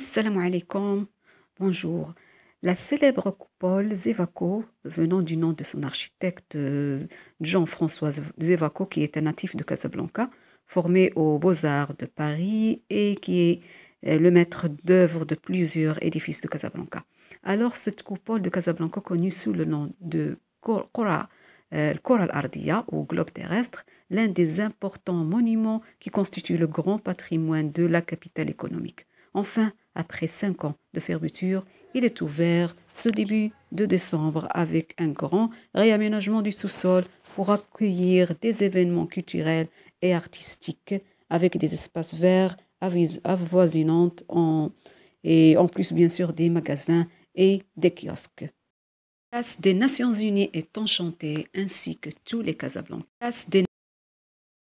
Salam alaikum, bonjour. La célèbre coupole Zevaco, venant du nom de son architecte euh, Jean-François Zevaco, qui est un natif de Casablanca, formé aux Beaux-Arts de Paris et qui est euh, le maître d'œuvre de plusieurs édifices de Casablanca. Alors, cette coupole de Casablanca, connue sous le nom de euh, Coral Ardia, ou globe terrestre, l'un des importants monuments qui constitue le grand patrimoine de la capitale économique. Enfin, après cinq ans de fermeture, il est ouvert ce début de décembre avec un grand réaménagement du sous-sol pour accueillir des événements culturels et artistiques avec des espaces verts avoisinants et en plus bien sûr des magasins et des kiosques. La des Nations Unies est enchantée ainsi que tous les Casablancas.